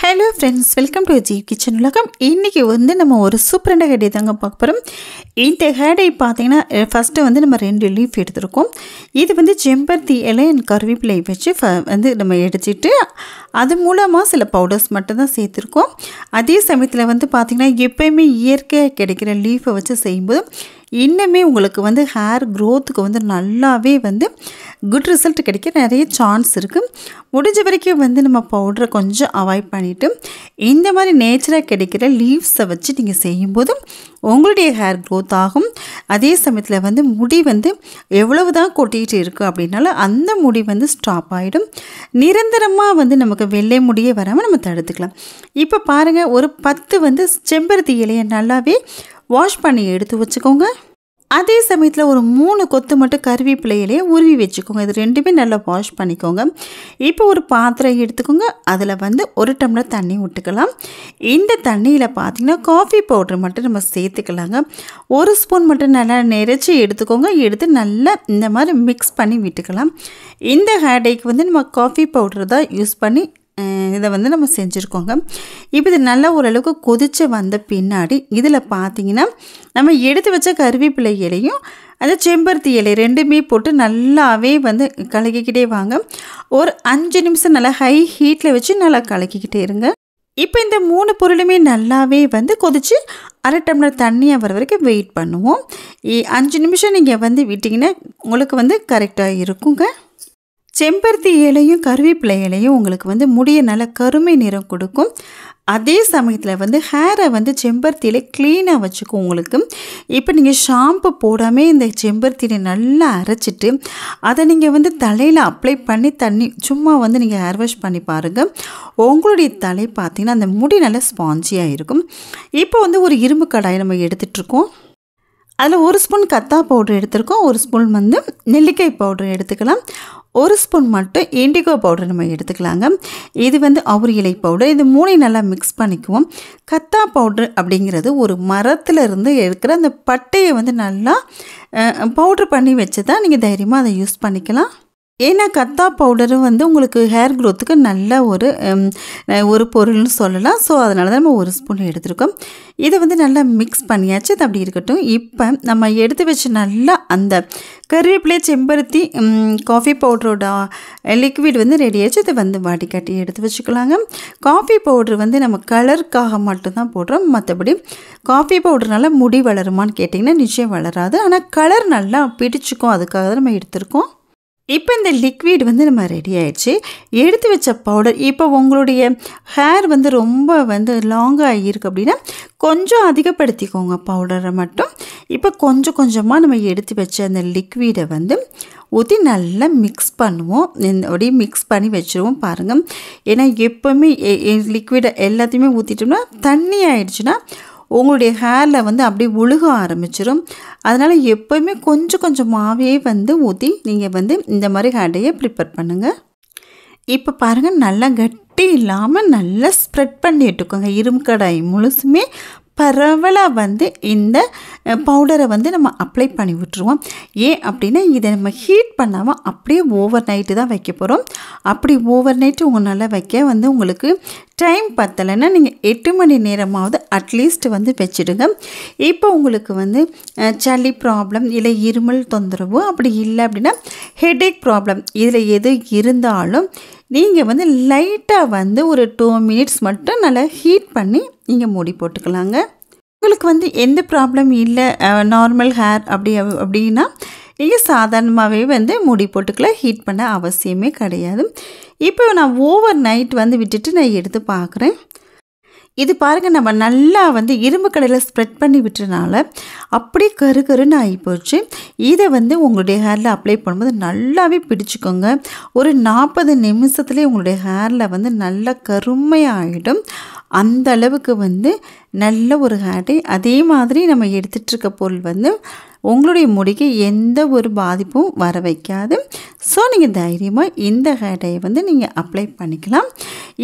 hello friends welcome to G kitchen உலகம் இன்றைக்கி வந்து நம்ம ஒரு சூப்பரண்ட ஹேடை தாங்க பார்க்க போகிறோம் இந்த ஹேடை பார்த்திங்கன்னா ஃபஸ்ட்டு வந்து நம்ம ரெண்டு லீஃப் எடுத்துருக்கோம் இது வந்து செம்பருத்தி இலை அண்ட் கருவேப்பிலை வச்சு வந்து நம்ம எடுத்துட்டு அது மூலமாக சில பவுடர்ஸ் மட்டும்தான் சேர்த்துருக்கோம் அதே சமயத்தில் வந்து பார்த்திங்கன்னா எப்போயுமே இயற்கையாக கிடைக்கிற லீஃபை வச்சு செய்யும்போது இன்னுமே உங்களுக்கு வந்து ஹேர் க்ரோத்துக்கு வந்து நல்லாவே வந்து குட் ரிசல்ட் கிடைக்க நிறைய சான்ஸ் இருக்குது முடிஞ்ச வரைக்கும் வந்து நம்ம பவுடரை கொஞ்சம் அவாய்ட் பண்ணிவிட்டு இந்த மாதிரி நேச்சராக கிடைக்கிற லீவ்ஸை வச்சு நீங்கள் செய்யும்போது உங்களுடைய ஹேர் க்ரோத் ஆகும் அதே சமயத்தில் வந்து முடி வந்து எவ்வளவு தான் கொட்டிகிட்டு இருக்குது அப்படின்னாலும் அந்த முடி வந்து ஸ்டாப் ஆகிடும் நிரந்தரமாக வந்து நமக்கு வெள்ளை முடியே வராமல் நம்ம தடுத்துக்கலாம் இப்போ பாருங்கள் ஒரு பத்து வந்து செம்பருத்தி இலையை நல்லாவே வாஷ் பண்ணி எடுத்து வச்சுக்கோங்க அதே சமயத்தில் ஒரு மூணு கொத்து மட்டும் கருவேப்பிலையிலே உருவி வச்சுக்கோங்க இது ரெண்டுமே நல்லா வாஷ் பண்ணிக்கோங்க இப்போ ஒரு பாத்திரம் எடுத்துக்கோங்க அதில் வந்து ஒரு டம்ளர் தண்ணி விட்டுக்கலாம் இந்த தண்ணியில் பார்த்திங்கன்னா காஃபி பவுட்ரு மட்டும் நம்ம சேர்த்துக்கலாங்க ஒரு ஸ்பூன் மட்டும் நல்லா நெரைச்சி எடுத்துக்கோங்க எடுத்து நல்லா இந்த மாதிரி மிக்ஸ் பண்ணி விட்டுக்கலாம் இந்த ஹேடேக்கு வந்து நம்ம காஃபி பவுட்ரு தான் யூஸ் பண்ணி இதை வந்து நம்ம செஞ்சுருக்கோங்க இப்போ இது நல்லா ஓரளவுக்கு கொதித்து வந்த பின்னாடி இதில் பார்த்தீங்கன்னா நம்ம எடுத்து வச்ச கருவேப்பிலை இலையும் அந்த செம்பருத்தி இலை ரெண்டுமே போட்டு நல்லாவே வந்து கலக்கிக்கிட்டே வாங்க ஒரு அஞ்சு நிமிஷம் நல்லா ஹை ஹீட்டில் வச்சு நல்லா கலக்கிக்கிட்டே இருங்க இப்போ இந்த மூணு பொருளுமே நல்லாவே வந்து கொதித்து அரை டம்ளர் தண்ணியாக வர வரைக்கும் வெயிட் பண்ணுவோம் அஞ்சு நிமிஷம் நீங்கள் வந்து விட்டிங்கன்னா உங்களுக்கு வந்து கரெக்டாக இருக்குங்க செம்பருத்தி இலையும் கருவேப்பிலை இலையும் உங்களுக்கு வந்து முடிய நல்ல கருமை நிறம் கொடுக்கும் அதே சமயத்தில் வந்து ஹேரை வந்து செம்பருத்தியில் க்ளீனாக வச்சுக்கும் உங்களுக்கு இப்போ நீங்கள் ஷாம்பு போடாமல் இந்த செம்பருத்தியில நல்லா அரைச்சிட்டு அதை நீங்கள் வந்து தலையில் அப்ளை பண்ணி தண்ணி சும்மா வந்து நீங்கள் ஹேர் வாஷ் பண்ணி பாருங்கள் உங்களுடைய தலை பார்த்திங்கன்னா அந்த முடி நல்லா ஸ்பாஞ்சியாக இருக்கும் இப்போ வந்து ஒரு இரும்பு கடாயை நம்ம எடுத்துகிட்ருக்கோம் அதில் ஒரு ஸ்பூன் கத்தா பவுடர் எடுத்திருக்கோம் ஒரு ஸ்பூன் வந்து நெல்லிக்காய் பவுடர் எடுத்துக்கலாம் ஒரு ஸ்பூன் மட்டும் இண்டிகோ பவுடர் நம்ம எடுத்துக்கலாங்க இது வந்து அவுரி இலை பவுடர் இது மூணையும் நல்லா மிக்ஸ் பண்ணிக்குவோம் கத்தா பவுடர் அப்படிங்கிறது ஒரு மரத்தில் இருந்து எடுக்கிற அந்த பட்டையை வந்து நல்லா பவுட்ரு பண்ணி வச்சு தான் நீங்கள் தைரியமாக அதை யூஸ் பண்ணிக்கலாம் ஏன்னா கத்தா பவுடரும் வந்து உங்களுக்கு ஹேர் க்ரோத்துக்கு நல்ல ஒரு ஒரு பொருள்னு சொல்லலாம் ஸோ அதனால தான் நம்ம ஒரு ஸ்பூன் எடுத்திருக்கோம் இதை வந்து நல்லா மிக்ஸ் பண்ணியாச்சு அது அப்படி இருக்கட்டும் இப்போ நம்ம எடுத்து வச்சு நல்லா அந்த கருவேப்பிலை செம்பருத்தி காஃபி பவுடரோட லிக்விட் வந்து ரெடியாச்சு அதை இதை வந்து வாடிக்காட்டி எடுத்து வச்சுக்கலாங்க காஃபி பவுட்ரு வந்து நம்ம கலருக்காக மட்டும்தான் போடுறோம் மற்றபடி காஃபி பவுடர்னால முடி வளருமான்னு கேட்டிங்கன்னா நிச்சயம் வளராது ஆனால் கலர் நல்லா பிடிச்சிக்கும் அதுக்காக தான் நம்ம எடுத்திருக்கோம் இப்போ இந்த லிக்விட் வந்து நம்ம ரெடி ஆயிடுச்சு எடுத்து வச்ச பவுடர் இப்போ உங்களுடைய ஹேர் வந்து ரொம்ப வந்து லாங்காக இருக்குது அப்படின்னா கொஞ்சம் அதிகப்படுத்திக்கோங்க பவுடரை மட்டும் இப்போ கொஞ்சம் கொஞ்சமாக நம்ம எடுத்து வச்ச அந்த லிக்விடை வந்து ஊற்றி நல்லா மிக்ஸ் பண்ணுவோம் அப்படியே மிக்ஸ் பண்ணி வச்சுருவோம் பாருங்கள் ஏன்னா எப்போவுமே லிக்விடை எல்லாத்தையுமே ஊற்றிட்டோம்னா தண்ணி ஆயிடுச்சுன்னா உங்களுடைய ஹேரில் வந்து அப்படியே ஒழுக ஆரம்பிச்சிடும் அதனால் எப்போயுமே கொஞ்சம் கொஞ்சமாகவே வந்து ஊற்றி நீங்கள் வந்து இந்த மாதிரி ஹேடையை ப்ரிப்பேர் பண்ணுங்கள் இப்போ பாருங்கள் நல்லா கட்டி இல்லாமல் நல்லா ஸ்ப்ரெட் பண்ணிட்டுக்கோங்க இரும்பு கடாய் முழுசுமே பரவலாக வந்து இந்த பவுடரை வந்து நம்ம அப்ளை பண்ணி விட்டுருவோம் ஏன் அப்படின்னா இதை நம்ம ஹீட் பண்ணாமல் அப்படியே ஓவர் நைட்டு தான் வைக்க போகிறோம் அப்படி ஓவர் நைட்டு உங்களால் வைக்க வந்து உங்களுக்கு டைம் பத்தலைன்னா நீங்கள் எட்டு மணி நேரமாவது அட்லீஸ்ட் வந்து வச்சுடுங்க இப்போ உங்களுக்கு வந்து சளி ப்ராப்ளம் இல்லை இருமல் தொந்தரவு அப்படி இல்லை அப்படின்னா ஹெடேக் ப்ராப்ளம் இதில் எது இருந்தாலும் நீங்கள் வந்து லைட்டாக வந்து ஒரு டூ மினிட்ஸ் மட்டும் நல்லா ஹீட் பண்ணி நீங்கள் மூடி போட்டுக்கலாங்க உங்களுக்கு வந்து எந்த ப்ராப்ளம் இல்லை நார்மல் ஹேர் அப்படி அப்படின்னா நீங்கள் சாதாரணமாகவே வந்து மூடி போட்டுக்கலாம் ஹீட் பண்ண அவசியமே கிடையாது இப்போ நான் ஓவர் நைட் வந்து விட்டுட்டு நான் எடுத்து பார்க்குறேன் இது பாருங்கள் நம்ம நல்லா வந்து இரும்பு கடையில் ஸ்ப்ரெட் பண்ணி விட்டுறதுனால அப்படியே கரு கருன்னு ஆகிப்போச்சு இதை வந்து உங்களுடைய ஹேரில் அப்ளை பண்ணும்போது நல்லாவே பிடிச்சிக்கோங்க ஒரு நாற்பது நிமிஷத்துலேயே உங்களுடைய ஹேரில் வந்து நல்லா கருமையாக ஆகிடும் அந்த அளவுக்கு வந்து நல்ல ஒரு ஹேட்டை அதே மாதிரி நம்ம எடுத்துகிட்ருக்க பொருள் வந்து உங்களுடைய முடிக்கு எந்த ஒரு பாதிப்பும் வர வைக்காது ஸோ நீங்கள் தைரியமாக இந்த ஹேட்டையை வந்து நீங்கள் அப்ளை பண்ணிக்கலாம்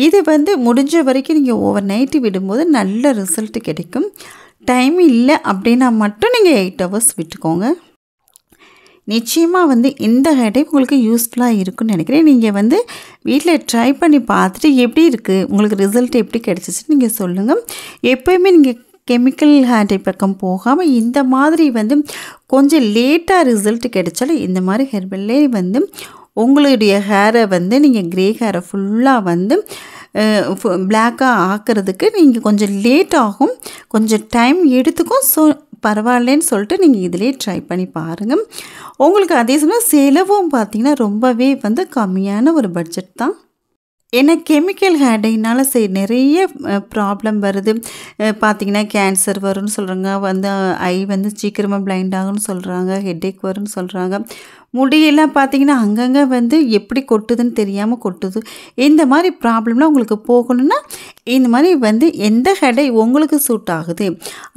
இது வந்து முடிஞ்ச வரைக்கும் நீங்கள் ஓவர் நைட்டு விடும்போது நல்ல ரிசல்ட் கிடைக்கும் டைம் இல்லை அப்படின்னா மட்டும் நீங்கள் எயிட் ஹவர்ஸ் விட்டுக்கோங்க நிச்சயமாக வந்து இந்த ஹேர் டைப் உங்களுக்கு யூஸ்ஃபுல்லாக இருக்குன்னு நினைக்கிறேன் நீங்கள் வந்து வீட்டில் ட்ரை பண்ணி பார்த்துட்டு எப்படி இருக்குது உங்களுக்கு ரிசல்ட் எப்படி கிடச்சிச்சு நீங்கள் சொல்லுங்கள் எப்போயுமே நீங்கள் கெமிக்கல் ஹேர் டைப் பக்கம் போகாமல் இந்த மாதிரி வந்து கொஞ்சம் லேட்டாக ரிசல்ட் கிடைச்சாலும் இந்த மாதிரி ஹெர்பல்லே வந்து உங்களுடைய ஹேரை வந்து நீங்கள் க்ரே ஹேரை ஃபுல்லாக வந்து பிளாக்காக ஆக்கிறதுக்கு நீங்கள் கொஞ்சம் லேட் ஆகும் கொஞ்சம் டைம் எடுத்துக்கும் ஸோ பரவாயில்லன்னு சொல்லிட்டு நீங்கள் இதிலே ட்ரை பண்ணி பாருங்கள் உங்களுக்கு அதே சமயம் செலவும் பார்த்தீங்கன்னா ரொம்பவே வந்து கம்மியான ஒரு பட்ஜெட் தான் ஏன்னா கெமிக்கல் ஹேடைனால் செய் நிறைய ப்ராப்ளம் வருது பார்த்திங்கன்னா கேன்சர் வரும்னு சொல்கிறாங்க வந்து ஐ வந்து சீக்கிரமாக பிளைண்ட் ஆகும்னு சொல்கிறாங்க ஹெட்டேக் வரும்னு சொல்கிறாங்க முடியெல்லாம் பார்த்தீங்கன்னா அங்கங்கே வந்து எப்படி கொட்டுதுன்னு தெரியாமல் கொட்டுது இந்த மாதிரி ப்ராப்ளம்லாம் உங்களுக்கு போகணுன்னா இந்த மாதிரி வந்து எந்த ஹெடை உங்களுக்கு சூட் ஆகுது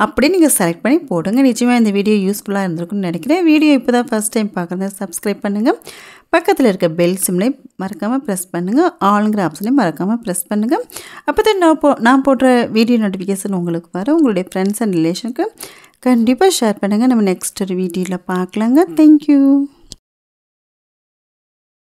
அப்படின்னு நீங்கள் செலக்ட் பண்ணி போடுங்க நிச்சயமாக இந்த வீடியோ யூஸ்ஃபுல்லாக இருந்திருக்குன்னு நினைக்கிறேன் வீடியோ இப்போ தான் ஃபஸ்ட் டைம் பார்க்குறேன் சப்ஸ்கிரைப் பண்ணுங்கள் பக்கத்தில் இருக்க பெல் சிம்லையும் மறக்காமல் ப்ரெஸ் பண்ணுங்கள் ஆளுங்கிற ஆப்ஷனையும் மறக்காமல் ப்ரெஸ் பண்ணுங்கள் அப்போ தான் நான் போ நான் போடுற வீடியோ நோட்டிஃபிகேஷன் உங்களுக்கு வர உங்களுடைய ஃப்ரெண்ட்ஸ் அண்ட் ரிலேஷனுக்கு கண்டிப்பாக ஷேர் பண்ணுங்கள் நம்ம நெக்ஸ்ட் ஒரு வீடியோவில் பார்க்கலாங்க தேங்க்யூ